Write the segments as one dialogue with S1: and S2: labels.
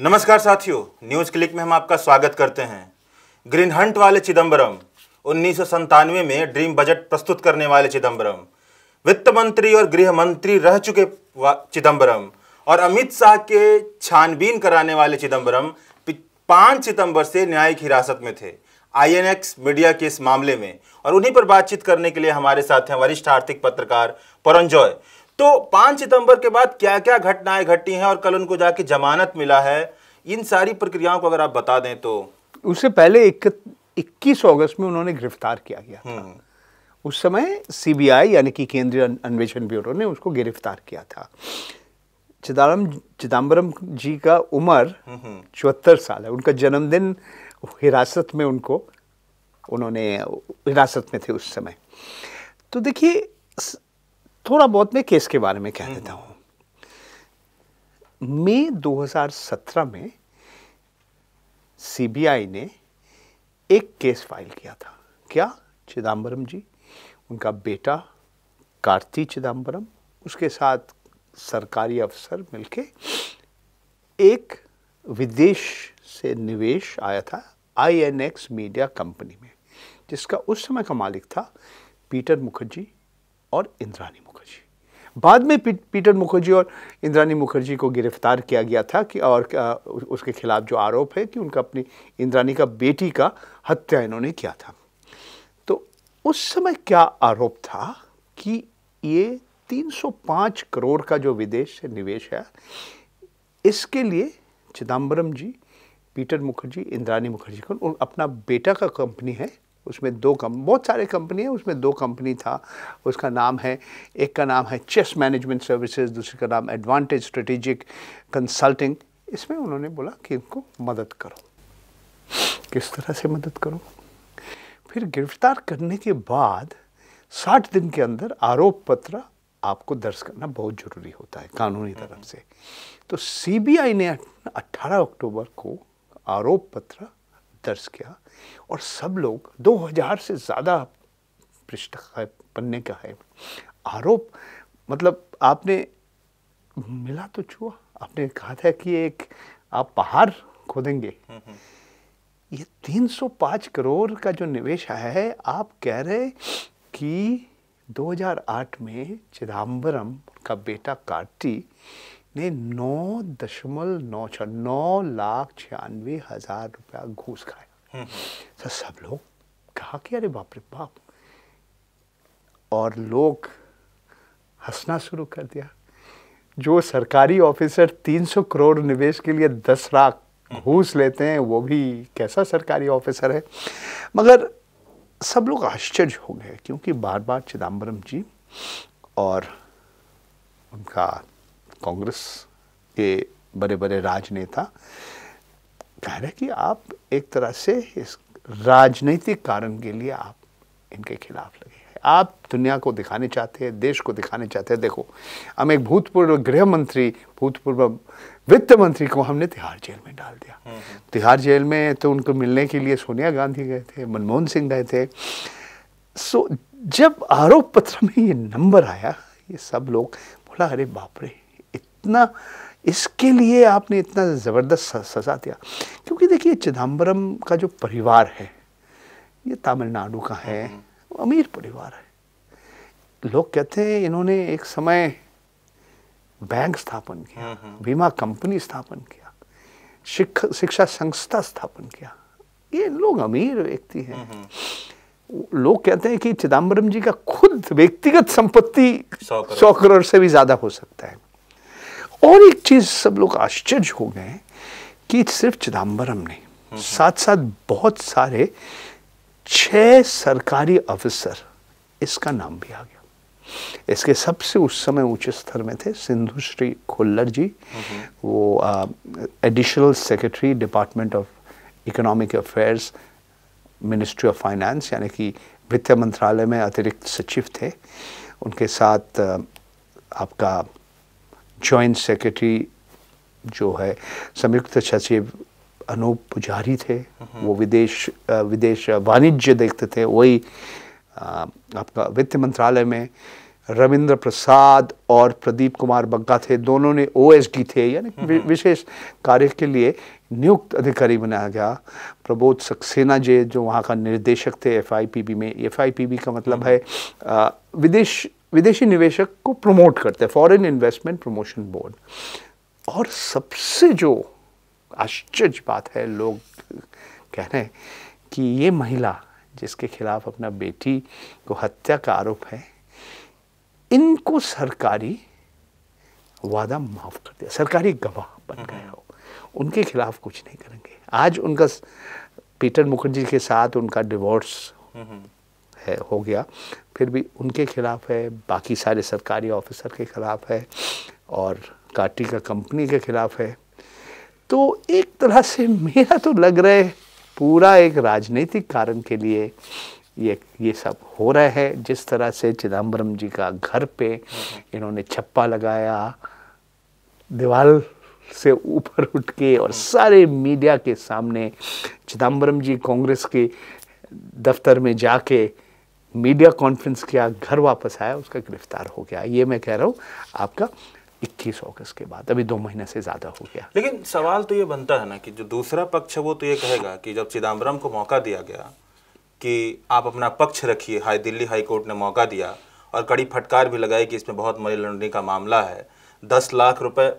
S1: नमस्कार साथियों news click में हम आपका स्वागत करते हैं ग्रीन हंट वाले चिदंबरम उन्नीस में ड्रीम बजट प्रस्तुत करने वाले चिदंबरम वित्त मंत्री और गृह मंत्री रह चुके चिदंबरम और अमित शाह के छानबीन कराने वाले चिदंबरम पाँच सितंबर से न्यायिक हिरासत में थे आईएनएक्स मीडिया के इस मामले में और उन्हीं पर बातचीत करने के लिए हमारे साथ हैं वरिष्ठ आर्थिक पत्रकार परंजॉय तो पांच सितंबर के बाद क्या क्या घटनाएं घटी हैं और कल उनको जाके जमानत मिला है इन सारी प्रक्रियाओं को अगर आप बता दें तो
S2: उससे पहले इक्कीस अगस्त में उन्होंने गिरफ्तार किया गया था हम्म। उस समय सीबीआई यानी कि केंद्रीय अन्वेषण ब्यूरो ने उसको गिरफ्तार किया था चिदारम चिदम्बरम जी का उम्र हम्म, हम्म। चौहत्तर साल है उनका जन्मदिन हिरासत में उनको उन्होंने हिरासत में थे उस समय तो देखिए थोड़ा बहुत मैं केस के बारे में कह हम्म। देता हूँ मई 2017 में सीबीआई ने एक केस फाइल किया था क्या चिदम्बरम जी उनका बेटा कार्ति चिदम्बरम उसके साथ सरकारी अफसर मिलके एक विदेश से निवेश आया था आईएनएक्स मीडिया कंपनी में जिसका उस समय का मालिक था पीटर मुखर्जी और इंद्रानी मुखर्जी बाद में पी, पीटर मुखर्जी और इंद्रानी मुखर्जी को गिरफ्तार किया गया था कि और उसके खिलाफ जो आरोप है कि उनका अपनी इंद्रानी का बेटी का हत्या इन्होंने किया था तो उस समय क्या आरोप था कि ये 305 करोड़ का जो विदेश से निवेश है इसके लिए चिदम्बरम जी पीटर मुखर्जी इंद्रानी मुखर्जी को अपना बेटा का कंपनी है उसमें दो कम बहुत सारे कंपनी है उसमें दो कंपनी था उसका नाम है एक का नाम है चेस मैनेजमेंट सर्विसेज दूसरे का नाम एडवांटेज स्ट्रेटेजिक कंसल्टिंग इसमें उन्होंने बोला कि इनको मदद करो किस तरह से मदद करो फिर गिरफ्तार करने के बाद साठ दिन के अंदर आरोप पत्र आपको दर्ज करना बहुत ज़रूरी होता है कानूनी तरफ से तो सीबीआई ने 18 अक्टूबर को आरोप पत्र दर्ज किया और सब लोग 2000 से ज़्यादा पृष्ठ है पन्ने का है आरोप मतलब आपने मिला तो छुआ आपने कहा था कि एक आप पहाड़ खोदेंगे हम्म, हम्म। ये 305 करोड़ का जो निवेश आया है आप कह रहे कि 2008 में चिदम्बरम का बेटा कार्टी ने नौ दशमलव नौ छ नौ लाख छियानवे हजार रुपया घूस खाया हम्म। तो सब लोग कहा कि अरे बाप रे बाप और लोग हंसना शुरू कर दिया जो सरकारी ऑफिसर 300 करोड़ निवेश के लिए 10 लाख घूस लेते हैं वो भी कैसा सरकारी ऑफिसर है मगर सब लोग आश्चर्य हो गए क्योंकि बार बार चिदम्बरम जी और उनका कांग्रेस के बड़े बड़े राजनेता कह रहे कि आप एक तरह से इस राजनीतिक कारण के लिए आप इनके खिलाफ लगे हैं आप दुनिया को दिखाने चाहते हैं देश को दिखाने चाहते हैं देखो हम एक भूतपूर्व गृह मंत्री भूतपूर्व वित्त मंत्री को हमने तिहाड़ जेल में डाल दिया हम्म, हम्म। तिहाड़ जेल में तो उनको मिलने के लिए सोनिया गांधी गए थे मनमोहन सिंह गए थे सो जब आरोप पत्र में ये नंबर आया ये सब लोग बोला अरे बाप रे इतना इसके लिए आपने इतना ज़बरदस्त सजा दिया क्योंकि देखिए चिदम्बरम का जो परिवार है ये तमिलनाडु का है हम्म। अमीर परिवार है लोग कहते हैं इन्होंने एक समय बैंक स्थापन किया हम्म, हम्म। बीमा कंपनी स्थापन किया शिक्षा शिक्षा संस्था स्थापन किया ये लोग अमीर व्यक्ति हैं लोग कहते हैं कि चिदम्बरम जी का खुद व्यक्तिगत संपत्ति सौ करोड़ से भी ज़्यादा हो सकता है और एक चीज सब लोग आश्चर्य हो गए कि सिर्फ चिदम्बरम ने हम्म, हम्म। साथ साथ बहुत सारे छह सरकारी अफसर इसका नाम भी आ गया इसके सबसे उस समय ऊंचे स्तर में थे सिंधु श्री खुल्लर जी हम्म, वो additional secretary department of economic affairs ministry of finance यानी कि वित्त मंत्रालय में अतिरिक्त सचिव थे उनके साथ आपका जॉइंट सेक्रेटरी जो है संयुक्त सचिव अनूप पुजारी थे वो हम्म। विदेश विदेश वाणिज्य देखते थे वही आपका वित्त मंत्रालय में रविंद्र प्रसाद और प्रदीप कुमार बग्गा थे दोनों ने ओ थे यानी हम्म, हम्म। विशेष कार्य के लिए नियुक्त अधिकारी बनाया गया प्रबोध सक्सेना जे जो वहाँ का निर्देशक थे एफ में एफ का मतलब है आ, विदेश विदेशी निवेशक को प्रमोट करते हैं फॉरेन इन्वेस्टमेंट प्रमोशन बोर्ड और सबसे जो आश्चर्य बात है लोग कह रहे हैं कि ये महिला जिसके खिलाफ अपना बेटी को हत्या का आरोप है इनको सरकारी वादा माफ़ कर दिया सरकारी गवाह बन हम्म। गए हो उनके खिलाफ कुछ नहीं करेंगे आज उनका पीटर मुखर्जी के साथ उनका डिवोर्स हम्म। है हो गया फिर भी उनके खिलाफ है बाकी सारे सरकारी ऑफिसर के खिलाफ है और का कंपनी के खिलाफ है तो एक तरह से मेरा तो लग रहा है पूरा एक राजनीतिक कारण के लिए ये ये सब हो रहा है जिस तरह से चिदम्बरम जी का घर पे इन्होंने छप्पा लगाया दीवार से ऊपर उठ के और सारे मीडिया के सामने चिदम्बरम जी कांग्रेस के दफ्तर में जाके मीडिया कॉन्फ्रेंस किया घर वापस आया उसका गिरफ्तार हो गया ये मैं कह रहा हूँ आपका 21 अगस्त के बाद अभी दो महीने से ज़्यादा हो गया
S1: लेकिन सवाल तो ये बनता है ना कि जो दूसरा पक्ष है वो तो ये कहेगा कि जब चिदम्बरम को मौका दिया गया कि आप अपना पक्ष रखिए हाई दिल्ली हाई कोर्ट ने मौका दिया और कड़ी फटकार भी लगाई कि इसमें बहुत मनी लॉन्ड्रिंग का मामला है दस लाख रुपए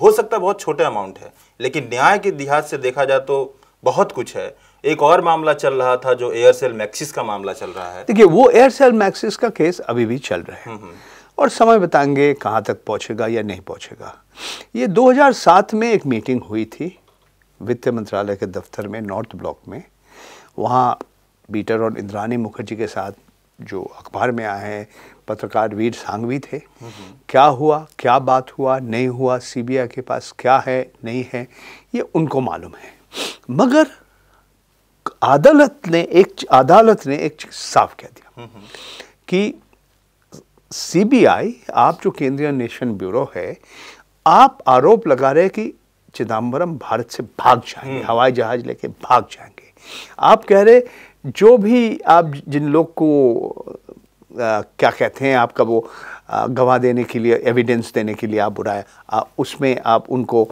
S1: हो सकता है बहुत छोटे अमाउंट है लेकिन न्याय के लिहाज से देखा जाए तो बहुत कुछ है एक और मामला चल रहा था जो एयरसेल मैक्सिस का मामला चल रहा है देखिए
S2: वो एयरसेल मैक्सिस का केस अभी भी चल रहा है हम्म, हम्म। और समय बताएंगे कहाँ तक पहुँचेगा या नहीं पहुँचेगा ये 2007 में एक मीटिंग हुई थी वित्त मंत्रालय के दफ्तर में नॉर्थ ब्लॉक में वहाँ बीटर और इंद्रानी मुखर्जी के साथ जो अखबार में आए हैं पत्रकार वीर सांगवी थे हम्म, क्या हुआ क्या बात हुआ नहीं हुआ सीबीआई के पास क्या है नहीं है ये उनको मालूम है मगर अदालत ने एक अदालत ने एक साफ कह दिया हम्म, हम्म। कि सीबीआई आप जो केंद्रीय अन्वेषण ब्यूरो है आप आरोप लगा रहे कि चिदम्बरम भारत से भाग जाएंगे हम्म। हवाई जहाज लेके भाग जाएंगे आप कह रहे जो भी आप जिन लोग को आ, क्या कहते हैं आपका वो गवाह देने के लिए एविडेंस देने के लिए आप बुलाया उसमें आप उनको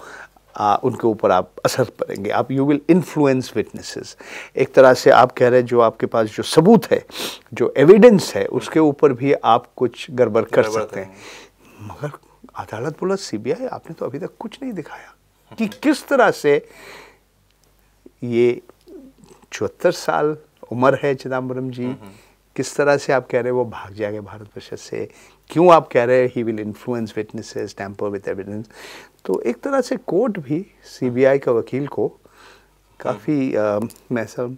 S2: उनके ऊपर आप असर पड़ेंगे आप यू विल इन्फ्लुएंस विटनेसेस एक तरह से आप कह रहे हैं जो आपके पास जो सबूत है जो एविडेंस है उसके ऊपर भी आप कुछ गड़बड़ कर सकते हैं मगर अदालत बोला सीबीआई आपने तो अभी तक कुछ नहीं दिखाया कि किस तरह से ये चौहत्तर साल उम्र है चिदम्बरम जी हम्म, हम्म। किस तरह से आप कह रहे हैं वो भाग जाएंगे भारतवर्ष से क्यों आप कह रहे हैं he will influence witnesses tamper with evidence तो एक तरह से कोर्ट भी सीबीआई का वकील को काफ़ी मैं सब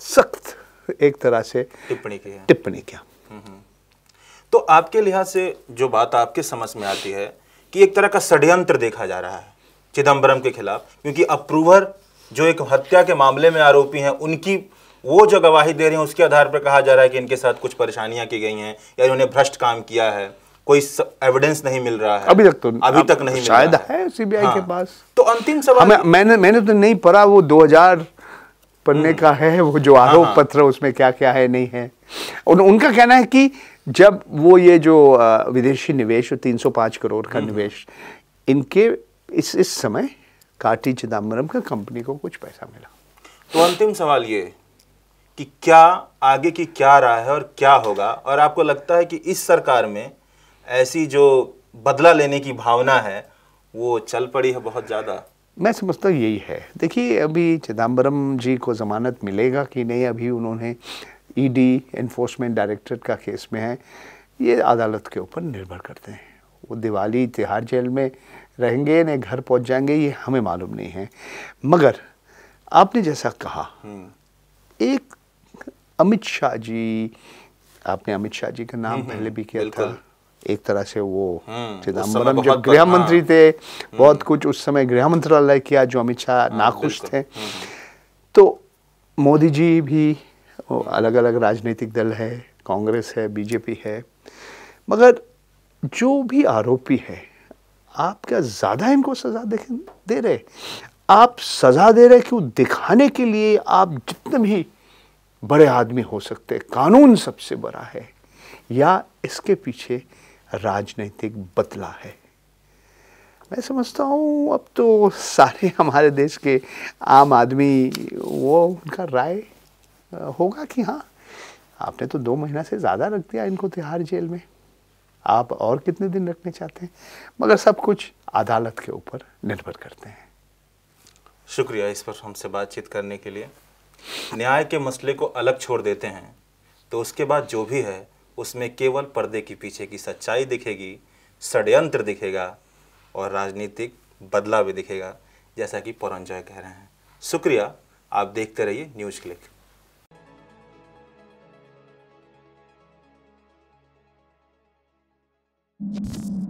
S1: सख्त एक तरह
S2: से टिप्पणी किया टिप्पणी
S1: किया तो आपके लिहाज से जो बात आपके समझ में आती है कि एक तरह का षड्यंत्र देखा जा रहा है चिदम्बरम के खिलाफ क्योंकि अप्रूवर जो एक हत्या के मामले में आरोपी हैं उनकी वो जो गवाही दे रहे हैं उसके आधार पर कहा जा रहा है कि इनके साथ कुछ परेशानियां की गई हैं या इन्होंने भ्रष्ट काम किया है कोई एविडेंस नहीं मिल रहा है अभी तक तो अभी तक नहीं शायद है
S2: सीबीआई हाँ। के पास
S1: तो अंतिम सवाल
S2: हाँ, मैंने मैंने तो नहीं पढ़ा वो 2000 पन्ने हम्म। का है वो जो हाँ, आरोप हाँ। पत्र उसमें क्या क्या है नहीं है उन, उनका कहना है कि जब वो ये जो विदेशी निवेश 305 करोड़ का हम्म। निवेश इनके इस इस समय कार्टी चिदम्बरम का कंपनी को कुछ पैसा मिला
S1: तो अंतिम सवाल ये कि क्या आगे की क्या राय है और क्या होगा और आपको लगता है कि इस सरकार में ऐसी जो बदला लेने की भावना है वो चल पड़ी है बहुत ज़्यादा
S2: मैं समझता हूँ यही है देखिए अभी चिदम्बरम जी को ज़मानत मिलेगा कि नहीं अभी उन्होंने ईडी एनफोर्समेंट डायरेक्टरेट का केस में है ये अदालत के ऊपर निर्भर करते हैं वो दिवाली तिहाड़ जेल में रहेंगे नहीं घर पहुंच जाएंगे ये हमें मालूम नहीं है मगर आपने जैसा कहा हम्म। एक अमित शाह जी आपने अमित शाह जी का नाम हम्म, हम्म, पहले भी किया था एक तरह से वो हम्म, चिदम्बरम जब गृह मंत्री हाँ। थे हम्म। बहुत कुछ उस समय गृह मंत्रालय किया जो अमित शाह हाँ, नाखुश थे हम्म, तो मोदी जी भी अलग अलग राजनीतिक दल है कांग्रेस है बीजेपी है मगर जो भी आरोपी है आप क्या ज़्यादा इनको सज़ा दे, दे रहे आप सज़ा दे रहे क्यों दिखाने के लिए आप जितने भी बड़े आदमी हो सकते कानून सबसे बड़ा है या इसके पीछे राजनीतिक बदला है मैं समझता हूँ अब तो सारे हमारे देश के आम आदमी वो उनका राय होगा कि हाँ आपने तो दो महीना से ज़्यादा रख दिया इनको तिहाड़ जेल में आप और कितने दिन रखने चाहते हैं मगर सब कुछ अदालत के ऊपर निर्भर करते हैं
S1: शुक्रिया इस पर हमसे बातचीत करने के लिए न्याय के मसले को अलग छोड़ देते हैं तो उसके बाद जो भी है उसमें केवल पर्दे के पीछे की सच्चाई दिखेगी षड्यंत्र दिखेगा और राजनीतिक बदलाव भी दिखेगा जैसा कि पौरंजय कह रहे हैं शुक्रिया आप देखते रहिए न्यूज़ क्लिक you